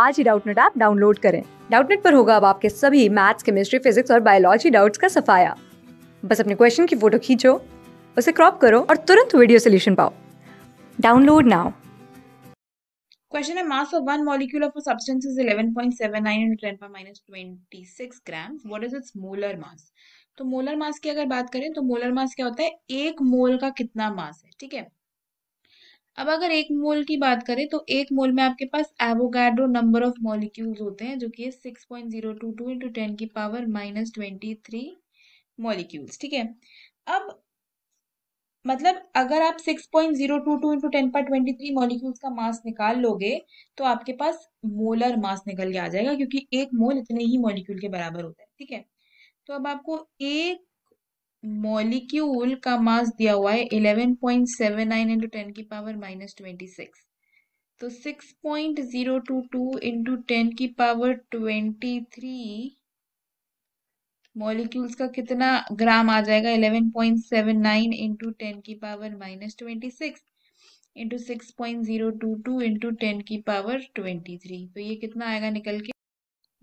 आज ही Doubtnut app download करें डाउटनेट पर होगा अब आपके सभी मैथ्स केमिस्ट्री फिजिक्स और बायोलॉजी डाउट्स का सफाया बस अपने क्वेश्चन की फोटो खींचो उसे क्रॉप करो और तुरंत वीडियो सोल्यूशन पाओ डाउनलोड नाउ क्वेश्चन है mass of one molecule of a substance is 11.79 into 10 power 26 grams what is its molar mass तो मोलर मास की अगर बात करें तो मोलर मास क्या होता है एक मोल का कितना मास है ठीक है अब अगर एक मोल की बात करें तो एक मोल में आपके पास एवोगाड्रो नंबर ऑफ मॉलिक्यूल्स होते हैं जो कि है six point zero two two into ten की power minus twenty three molecules ठीक है अब मतलब अगर आप six point zero two two into ten पर ट्वेंटी थ्री मॉलिक्यूल्स का मास निकाल लोगे तो आपके पास मोलर मास निकल के आ जाएगा क्योंकि एक मोल इतने ही मॉलिक्यूल के बराबर होता है ठीक है तो अब आपको एक मॉलिक्यूल का मास दिया हुआ है 11.79 point seven nine into ten की पावर माइनस ट्वेंटी सिक्स तो six point zero two two into ten की पावर ट्वेंटी थ्री मॉलिक्यूल्स का कितना ग्राम आ जाएगा 11.79 point seven nine into ten की power minus twenty six into six point zero two two into ten की power twenty three तो ये कितना आएगा निकल के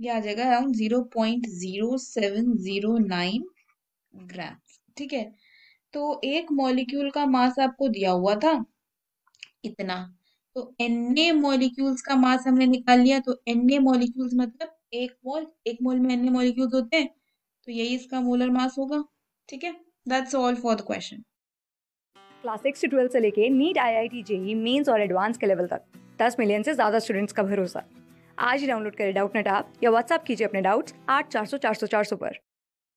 ये आ जाएगा around zero point zero seven zero nine gram ठीक है तो एक मॉलिक्यूल का मास आपको दिया हुआ था इतना तो एनए मॉलिक्यूल्स का मास हमने निकाल लिया तो एनए मॉलिक्यूल्स मतलब एक मोल एक मोल में एनए मॉलिक्यूल्स होते हैं तो यही इसका मोलर मास होगा ठीक है that's all for the question class six से ट्वेल्थ से लेके NEET I I T JEE mains और एडवांस के लेवल तक दस मिलियन से ज़्यादा स्टूडेंट्स का भरोसा आज ही डाउनलोड करें डाउट नेट आप या व्हाट्सअप कीजिए अपने डाउट्स आठ चार सौ चार सौ चार सौ पर